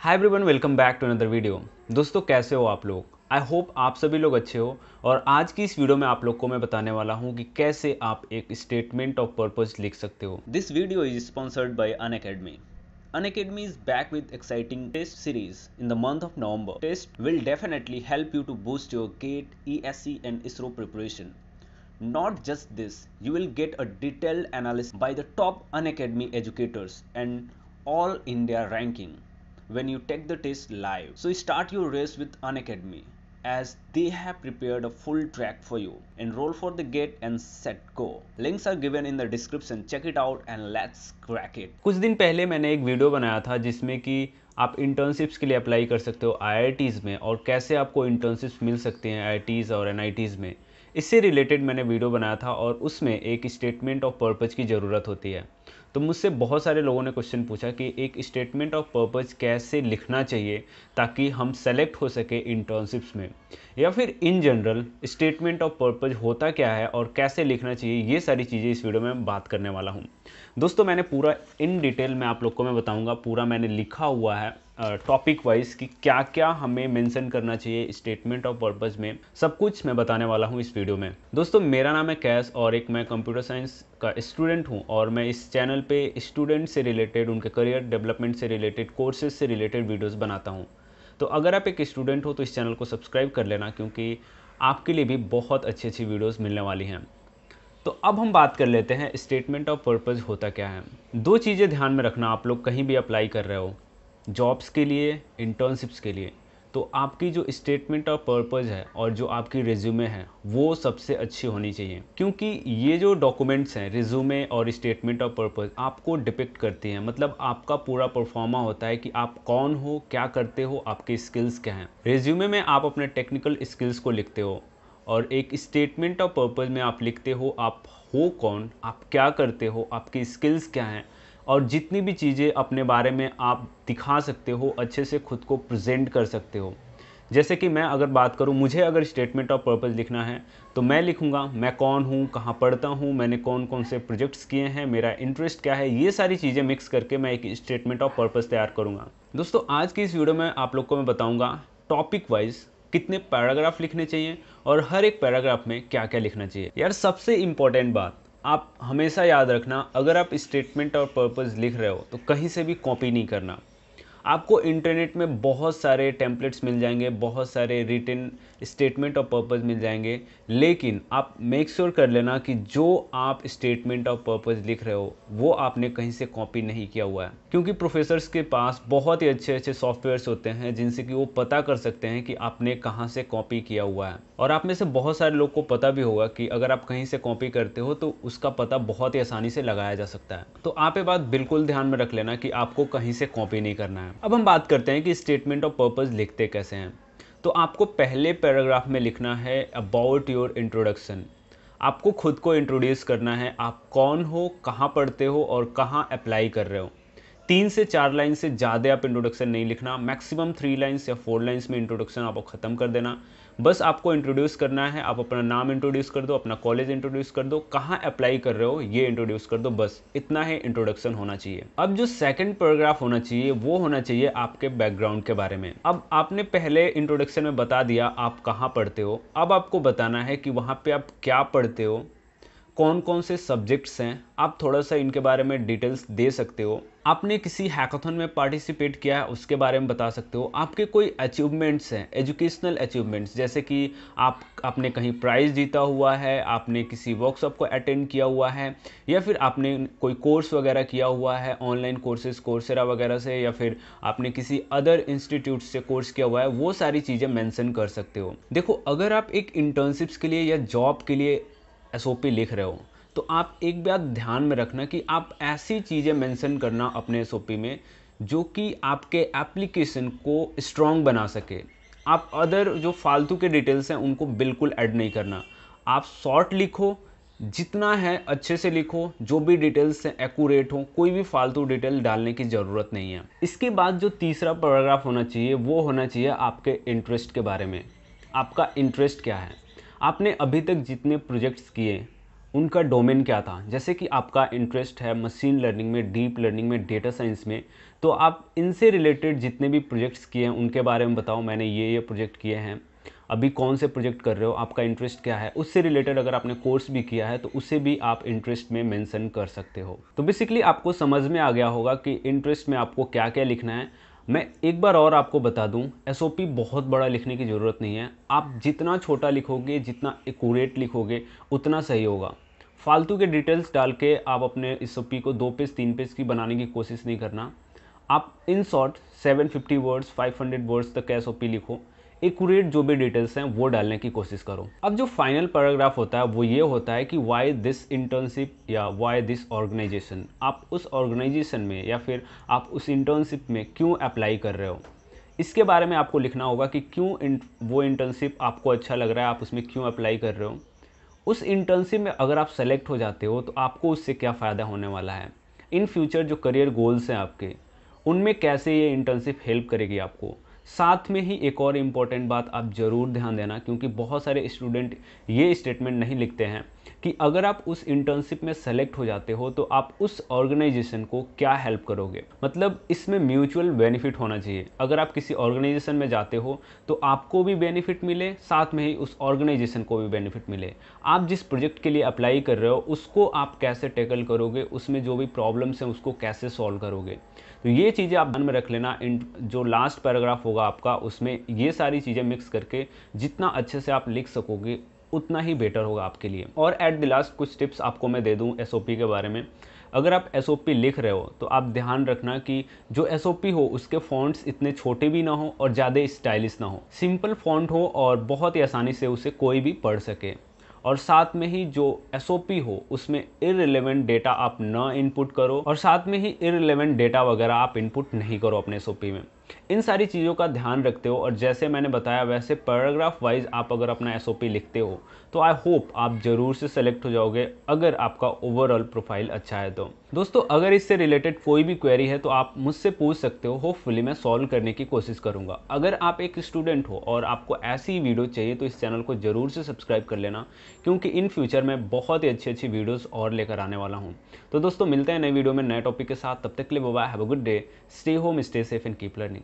High everyone welcome back to another video दोस्तों कैसे हो आप लोग आई होप आप सभी लोग अच्छे हो और आज की इस वीडियो में आप लोग को मैं बताने वाला हूँ कि कैसे आप एक स्टेटमेंट ऑफ पर्पज लिख सकते हो this video is sponsored by Unacademy Unacademy is back with exciting test series in the month of November test will definitely help you to boost your GATE E S C and ISRO preparation not just this you will get a detailed analysis by the top Unacademy educators and all India ranking when you take the test live. So start your race with Unacademy as they have prepared a full track for you. Enroll for the gate and set go. Links are given in the description. Check it out and let's crack it. कुछ दिन पहले मैंने एक video बनाया था जिसमें कि आप इंटर्नशिप्स के लिए अप्लाई कर सकते हो आई में और कैसे आपको इंटर्नशिप्स मिल सकते हैं आई और एन में इससे रिलेटेड मैंने वीडियो बनाया था और उसमें एक स्टेटमेंट ऑफ पर्पज़ की ज़रूरत होती है तो मुझसे बहुत सारे लोगों ने क्वेश्चन पूछा कि एक स्टेटमेंट ऑफ पर्पज़ कैसे लिखना चाहिए ताकि हम सेलेक्ट हो सके इंटर्नशिप्स में या फिर in general statement of purpose होता क्या है और कैसे लिखना चाहिए ये सारी चीज़ें इस वीडियो में बात करने वाला हूँ दोस्तों मैंने पूरा इन डिटेल में आप लोग को मैं बताऊँगा पूरा मैंने लिखा हुआ है टॉपिक वाइज कि क्या क्या हमें मेंशन करना चाहिए स्टेटमेंट ऑफ पर्पस में सब कुछ मैं बताने वाला हूँ इस वीडियो में दोस्तों मेरा नाम है कैश और एक मैं कंप्यूटर साइंस का स्टूडेंट हूँ और मैं इस चैनल पे स्टूडेंट से रिलेटेड उनके करियर डेवलपमेंट से रिलेटेड कोर्सेज से रिलेटेड वीडियोस बनाता हूँ तो अगर आप एक स्टूडेंट हो तो इस चैनल को सब्सक्राइब कर लेना क्योंकि आपके लिए भी बहुत अच्छी अच्छी वीडियोज़ मिलने वाली हैं तो अब हम बात कर लेते हैं स्टेटमेंट ऑफ पर्पज़ होता क्या है दो चीज़ें ध्यान में रखना आप लोग कहीं भी अप्लाई कर रहे हो जॉब्स के लिए इंटर्नशिप्स के लिए तो आपकी जो स्टेटमेंट ऑफ पर्पज़ है और जो आपकी रिज्यूमे है वो सबसे अच्छी होनी चाहिए क्योंकि ये जो डॉक्यूमेंट्स हैं रिज्यूमे और स्टेटमेंट ऑफ पर्पज़ आपको डिपिक्ट करती हैं मतलब आपका पूरा परफॉर्मा होता है कि आप कौन हो क्या करते हो आपके स्किल्स क्या हैं रिज्यूमे में आप अपने टेक्निकल स्किल्स को लिखते हो और एक स्टेटमेंट ऑफ पर्पज़ में आप लिखते हो आप हो कौन आप क्या करते हो आपकी स्किल्स क्या हैं और जितनी भी चीज़ें अपने बारे में आप दिखा सकते हो अच्छे से खुद को प्रेजेंट कर सकते हो जैसे कि मैं अगर बात करूं मुझे अगर स्टेटमेंट ऑफ पर्पज़ लिखना है तो मैं लिखूंगा मैं कौन हूं कहां पढ़ता हूं मैंने कौन कौन से प्रोजेक्ट्स किए हैं मेरा इंटरेस्ट क्या है ये सारी चीज़ें मिक्स करके मैं एक स्टेटमेंट ऑफ पर्पज़ तैयार करूंगा दोस्तों आज की इस वीडियो में आप लोग को मैं बताऊँगा टॉपिक वाइज कितने पैराग्राफ लिखने चाहिए और हर एक पैराग्राफ में क्या क्या लिखना चाहिए यार सबसे इम्पॉर्टेंट बात आप हमेशा याद रखना अगर आप स्टेटमेंट और पर्पज़ लिख रहे हो तो कहीं से भी कॉपी नहीं करना आपको इंटरनेट में बहुत सारे टेम्पलेट्स मिल जाएंगे बहुत सारे रिटर्न स्टेटमेंट ऑफ पर्पज़ मिल जाएंगे लेकिन आप मेक श्योर sure कर लेना कि जो आप स्टेटमेंट ऑफ पर्पज़ लिख रहे हो वो आपने कहीं से कॉपी नहीं किया हुआ है क्योंकि प्रोफेसर्स के पास बहुत ही अच्छे अच्छे सॉफ्टवेयर्स होते हैं जिनसे कि वो पता कर सकते हैं कि आपने कहाँ से कॉपी किया हुआ है और आप में से बहुत सारे लोग को पता भी होगा कि अगर आप कहीं से कॉपी करते हो तो उसका पता बहुत ही आसानी से लगाया जा सकता है तो आप ये बात बिल्कुल ध्यान में रख लेना कि आपको कहीं से कॉपी नहीं करना है अब हम बात करते हैं कि स्टेटमेंट ऑफ पर्पज़ लिखते कैसे हैं तो आपको पहले पैराग्राफ में लिखना है अबाउट योर इंट्रोडक्शन आपको खुद को इंट्रोड्यूस करना है आप कौन हो कहाँ पढ़ते हो और कहाँ अप्लाई कर रहे हो तीन से चार लाइन से ज़्यादा आप इंट्रोडक्शन नहीं लिखना मैक्सिमम थ्री लाइन्स या फोर लाइन्स में इंट्रोडक्शन आपको ख़त्म कर देना बस आपको इंट्रोड्यूस करना है आप अपना नाम इंट्रोड्यूस कर दो अपना कॉलेज इंट्रोड्यूस कर दो कहाँ अप्लाई कर रहे हो ये इंट्रोड्यूस कर दो बस इतना ही इंट्रोडक्शन होना चाहिए अब जो सेकंड पैराग्राफ होना चाहिए वो होना चाहिए आपके बैकग्राउंड के बारे में अब आपने पहले इंट्रोडक्शन में बता दिया आप कहाँ पढ़ते हो अब आपको बताना है कि वहाँ पर आप क्या पढ़ते हो कौन कौन से सब्जेक्ट्स हैं आप थोड़ा सा इनके बारे में डिटेल्स दे सकते हो आपने किसी हैकाथन में पार्टिसिपेट किया है उसके बारे में बता सकते हो आपके कोई अचीवमेंट्स हैं एजुकेशनल अचीवमेंट्स जैसे कि आप आपने कहीं प्राइज़ जीता हुआ है आपने किसी वर्कशॉप को अटेंड किया हुआ है या फिर आपने कोई कोर्स वगैरह किया हुआ है ऑनलाइन कोर्सेज कोर्सेरा वगैरह से या फिर आपने किसी अदर इंस्टीट्यूट से कोर्स किया हुआ है वो सारी चीज़ें मैंसन कर सकते हो देखो अगर आप एक इंटर्नशिप्स के लिए या जॉब के लिए एस लिख रहे हो तो आप एक बात ध्यान में रखना कि आप ऐसी चीज़ें मेंशन करना अपने एस में जो कि आपके एप्लीकेशन को स्ट्रॉन्ग बना सके आप अदर जो फालतू के डिटेल्स हैं उनको बिल्कुल ऐड नहीं करना आप शॉर्ट लिखो जितना है अच्छे से लिखो जो भी डिटेल्स हैं एक्यूरेट हो कोई भी फालतू डिटेल डालने की ज़रूरत नहीं है इसके बाद जो तीसरा पैराग्राफ होना चाहिए वो होना चाहिए आपके इंटरेस्ट के बारे में आपका इंटरेस्ट क्या है आपने अभी तक जितने प्रोजेक्ट्स किए उनका डोमेन क्या था जैसे कि आपका इंटरेस्ट है मशीन लर्निंग में डीप लर्निंग में डेटा साइंस में तो आप इनसे रिलेटेड जितने भी प्रोजेक्ट्स किए हैं उनके बारे में बताओ मैंने ये ये प्रोजेक्ट किए हैं अभी कौन से प्रोजेक्ट कर रहे हो आपका इंटरेस्ट क्या है उससे रिलेटेड अगर आपने कोर्स भी किया है तो उसे भी आप इंटरेस्ट में मेंशन कर सकते हो तो बेसिकली आपको समझ में आ गया होगा कि इंटरेस्ट में आपको क्या क्या लिखना है मैं एक बार और आपको बता दूं एसओपी बहुत बड़ा लिखने की ज़रूरत नहीं है आप जितना छोटा लिखोगे जितना एकूरेट लिखोगे उतना सही होगा फालतू के डिटेल्स डाल के आप अपने एस को दो पेज तीन पेज की बनाने की कोशिश नहीं करना आप इन शॉर्ट 750 वर्ड्स 500 वर्ड्स तक का एस लिखो एकूरेट जो भी डिटेल्स हैं वो डालने की कोशिश करो अब जो फाइनल पैराग्राफ होता है वो ये होता है कि वाई दिस इंटर्नशिप या वाई दिस ऑर्गेनाइजेशन आप उस ऑर्गेनाइजेशन में या फिर आप उस इंटर्नशिप में क्यों अप्लाई कर रहे हो इसके बारे में आपको लिखना होगा कि क्यों वो इंटर्नशिप आपको अच्छा लग रहा है आप उसमें क्यों अप्लाई कर रहे हो उस इंटर्नशिप में अगर आप सेलेक्ट हो जाते हो तो आपको उससे क्या फ़ायदा होने वाला है इन फ्यूचर जो करियर गोल्स हैं आपके उनमें कैसे ये इंटर्नशिप हेल्प करेगी आपको साथ में ही एक और इम्पॉर्टेंट बात आप ज़रूर ध्यान देना क्योंकि बहुत सारे स्टूडेंट ये स्टेटमेंट नहीं लिखते हैं कि अगर आप उस इंटर्नशिप में सेलेक्ट हो जाते हो तो आप उस ऑर्गेनाइजेशन को क्या हेल्प करोगे मतलब इसमें म्यूचुअल बेनिफिट होना चाहिए अगर आप किसी ऑर्गेनाइजेशन में जाते हो तो आपको भी बेनिफिट मिले साथ में ही उस ऑर्गेनाइजेशन को भी बेनिफिट मिले आप जिस प्रोजेक्ट के लिए अप्लाई कर रहे हो उसको आप कैसे टैकल करोगे उसमें जो भी प्रॉब्लम्स हैं उसको कैसे सॉल्व करोगे तो ये चीज़ें आप ध्यान में रख लेना जो लास्ट पैराग्राफ होगा होगा आपका उसमें ये सारी चीज़ें मिक्स करके जितना अच्छे से आप लिख सकोगे उतना ही बेटर होगा आपके लिए और एट द लास्ट कुछ टिप्स आपको मैं दे दूं एस के बारे में अगर आप एस लिख रहे हो तो आप ध्यान रखना कि जो एस हो उसके फॉन्ट्स इतने छोटे भी ना हो और ज़्यादा स्टाइलिश ना हो सिंपल फॉन्ट हो और बहुत ही आसानी से उसे कोई भी पढ़ सके और साथ में ही जो एस हो उसमें इरेलीवेंट डेटा आप ना इनपुट करो और साथ में ही इरेलीवेंट डेटा वगैरह आप इनपुट नहीं करो अपने एस में इन सारी चीज़ों का ध्यान रखते हो और जैसे मैंने बताया वैसे पैराग्राफ वाइज आप अगर अपना एस लिखते हो तो आई होप आप ज़रूर से सेलेक्ट हो जाओगे अगर आपका ओवरऑल प्रोफाइल अच्छा है तो दोस्तों अगर इससे रिलेटेड कोई भी क्वेरी है तो आप मुझसे पूछ सकते हो होपफुली मैं सॉल्व करने की कोशिश करूंगा अगर आप एक स्टूडेंट हो और आपको ऐसी वीडियो चाहिए तो इस चैनल को ज़रूर से सब्सक्राइब कर लेना क्योंकि इन फ्यूचर मैं बहुत ही अच्छी अच्छी वीडियोज और लेकर आने वाला हूँ तो दोस्तों मिलते हैं नई वीडियो में नए टॉपिक के साथ तब तक के लिए bye have a good day stay home stay safe and keep learning